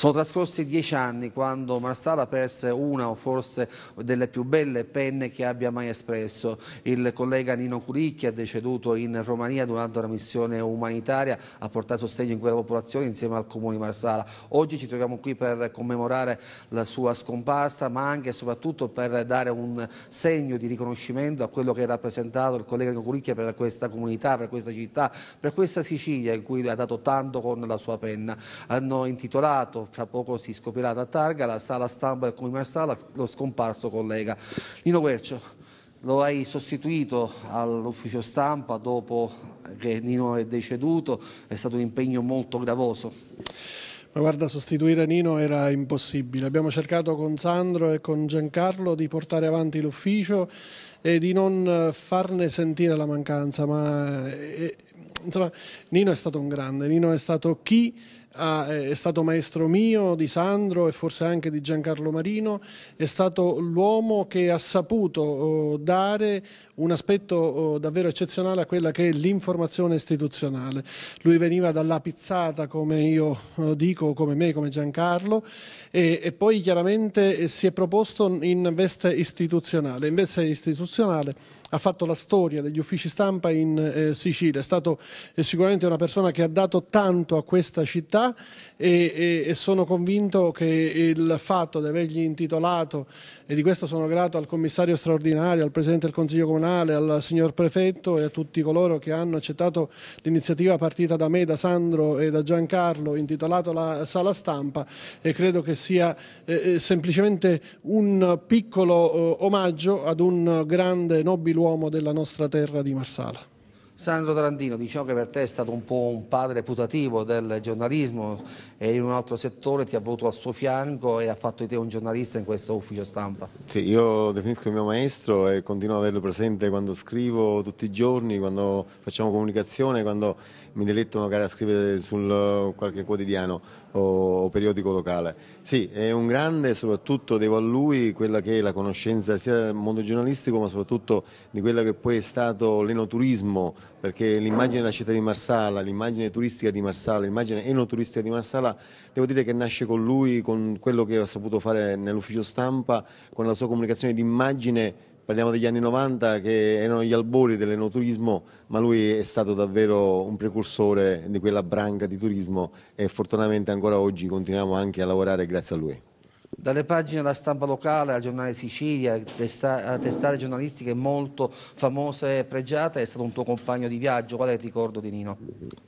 Sono trascorsi dieci anni quando Marsala perse una o forse delle più belle penne che abbia mai espresso. Il collega Nino Curicchia, deceduto in Romania durante una missione umanitaria, ha portato sostegno in quella popolazione insieme al comune di Marsala. Oggi ci troviamo qui per commemorare la sua scomparsa, ma anche e soprattutto per dare un segno di riconoscimento a quello che ha rappresentato il collega Nino Curicchia per questa comunità, per questa città, per questa Sicilia in cui ha dato tanto con la sua penna. Hanno intitolato fra poco si scoprirà da Targa, la sala stampa del Comune Marsala, lo scomparso collega. Lino Quercio, lo hai sostituito all'ufficio stampa dopo che Nino è deceduto, è stato un impegno molto gravoso. Ma guarda, sostituire Nino era impossibile. Abbiamo cercato con Sandro e con Giancarlo di portare avanti l'ufficio e di non eh, farne sentire la mancanza, ma eh, eh, insomma Nino è stato un grande, Nino è stato chi ha, ah, è stato maestro mio, di Sandro e forse anche di Giancarlo Marino, è stato l'uomo che ha saputo oh, dare un aspetto oh, davvero eccezionale a quella che è l'informazione istituzionale. Lui veniva dalla pizzata, come io oh, dico, come me, come Giancarlo, e, e poi chiaramente si è proposto in veste istituzionale. In veste istituzionale ha fatto la storia degli uffici stampa in eh, Sicilia, è stato eh, sicuramente una persona che ha dato tanto a questa città e, e, e sono convinto che il fatto di avergli intitolato, e di questo sono grato al commissario straordinario, al Presidente del Consiglio Comunale, al signor Prefetto e a tutti coloro che hanno accettato l'iniziativa partita da me, da Sandro e da Giancarlo, intitolato la sala stampa e credo che sia eh, eh semplicemente un piccolo eh, omaggio ad un grande nobile l'uomo della nostra terra di Marsala. Sandro Tarantino, diciamo che per te è stato un po' un padre putativo del giornalismo e in un altro settore ti ha voluto al suo fianco e ha fatto di te un giornalista in questo ufficio stampa. Sì, io definisco il mio maestro e continuo ad averlo presente quando scrivo tutti i giorni, quando facciamo comunicazione, quando mi deletto magari a scrivere su qualche quotidiano o, o periodico locale. Sì, è un grande, soprattutto devo a lui quella che è la conoscenza sia del mondo giornalistico ma soprattutto di quello che poi è stato l'enoturismo perché l'immagine della città di Marsala, l'immagine turistica di Marsala, l'immagine enoturistica di Marsala, devo dire che nasce con lui, con quello che ha saputo fare nell'ufficio stampa, con la sua comunicazione d'immagine, parliamo degli anni 90 che erano gli albori dell'enoturismo, ma lui è stato davvero un precursore di quella branca di turismo e fortunatamente ancora oggi continuiamo anche a lavorare grazie a lui. Dalle pagine della stampa locale al giornale Sicilia, a testare giornalistiche molto famose e pregiate, è stato un tuo compagno di viaggio. Qual è il ricordo di Nino?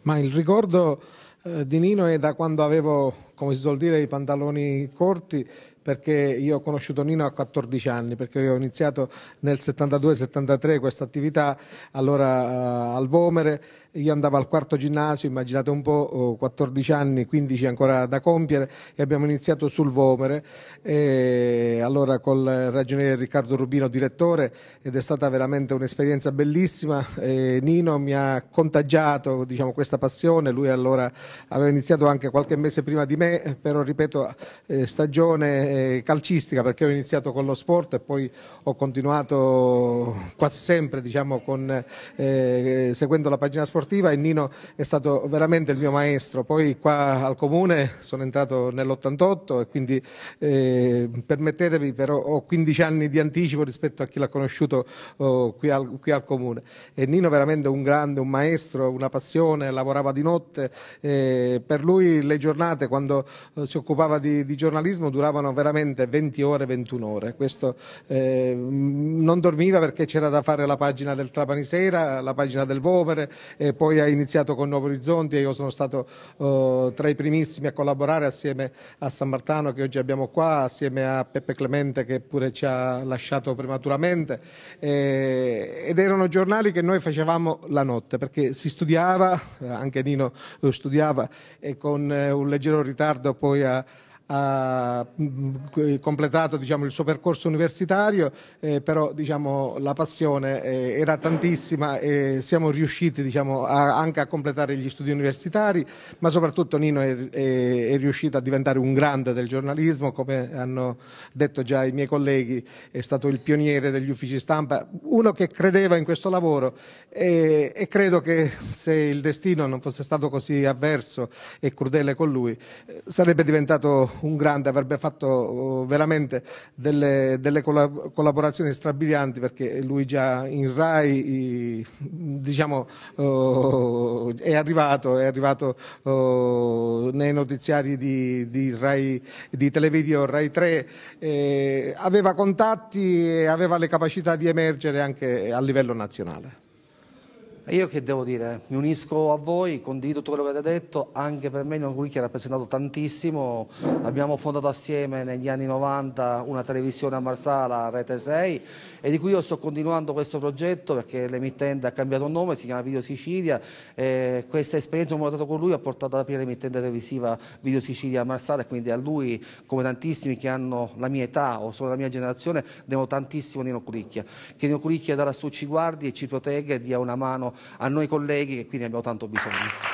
Ma il ricordo eh, di Nino è da quando avevo, come si suol dire, i pantaloni corti perché io ho conosciuto Nino a 14 anni, perché io ho iniziato nel 72-73 questa attività, allora eh, al Vomere, io andavo al quarto ginnasio, immaginate un po', 14 anni, 15 ancora da compiere e abbiamo iniziato sul Vomere, e allora col ragioniere Riccardo Rubino direttore ed è stata veramente un'esperienza bellissima, e Nino mi ha contagiato diciamo, questa passione, lui allora aveva iniziato anche qualche mese prima di me, però ripeto eh, stagione eh, calcistica perché ho iniziato con lo sport e poi ho continuato quasi sempre diciamo, con, eh, seguendo la pagina sportiva e Nino è stato veramente il mio maestro. Poi qua al comune sono entrato nell'88 e quindi eh, permettetevi però ho 15 anni di anticipo rispetto a chi l'ha conosciuto oh, qui, al, qui, al, comune. E Nino veramente un grande, un maestro, una passione, lavorava di notte. Eh, per lui le giornate quando eh, si occupava di, di giornalismo duravano veramente veramente 20 ore, 21 ore. Questo, eh, non dormiva perché c'era da fare la pagina del Trapani Sera, la pagina del Vomere, e poi ha iniziato con Nuovo Orizzonti e io sono stato eh, tra i primissimi a collaborare assieme a San Martano che oggi abbiamo qua, assieme a Peppe Clemente che pure ci ha lasciato prematuramente. Eh, ed erano giornali che noi facevamo la notte perché si studiava, anche Nino eh, studiava, e con eh, un leggero ritardo poi a ha mm, mm, completato diciamo, il suo percorso universitario, eh, però diciamo, la passione eh, era tantissima e siamo riusciti diciamo, a, anche a completare gli studi universitari, ma soprattutto Nino è, è, è, riuscito a diventare un grande del giornalismo, come hanno detto già i miei colleghi, è stato il pioniere degli uffici stampa, uno che credeva in questo lavoro e, e credo che se il destino non fosse stato così avverso e crudele con lui, eh, sarebbe diventato un grande, avrebbe fatto oh, veramente delle, delle collaborazioni strabilianti perché lui già in Rai diciamo, oh, è arrivato, è arrivato oh, nei notiziari di, di, Rai, di Televideo Rai 3, eh, aveva contatti e aveva le capacità di emergere anche a livello nazionale. Io che devo dire, mi unisco a voi, condivido tutto quello che avete detto, anche per me Nino Culicchi ha rappresentato tantissimo, abbiamo fondato assieme negli anni 90 una televisione a Marsala, Rete 6, e di cui io sto continuando questo progetto perché l'emittente ha cambiato nome, si chiama Video Sicilia, e questa esperienza che ho portato con lui ha portato ad aprire l'emittente televisiva Video Sicilia a Marsala e quindi a lui, come tantissimi che hanno la mia età o sono la mia generazione, devo tantissimo Nino Curicchia. che Nino Curicchia da lassù ci guardi e ci protegga e dia una mano a noi colleghi che quindi abbiamo tanto bisogno.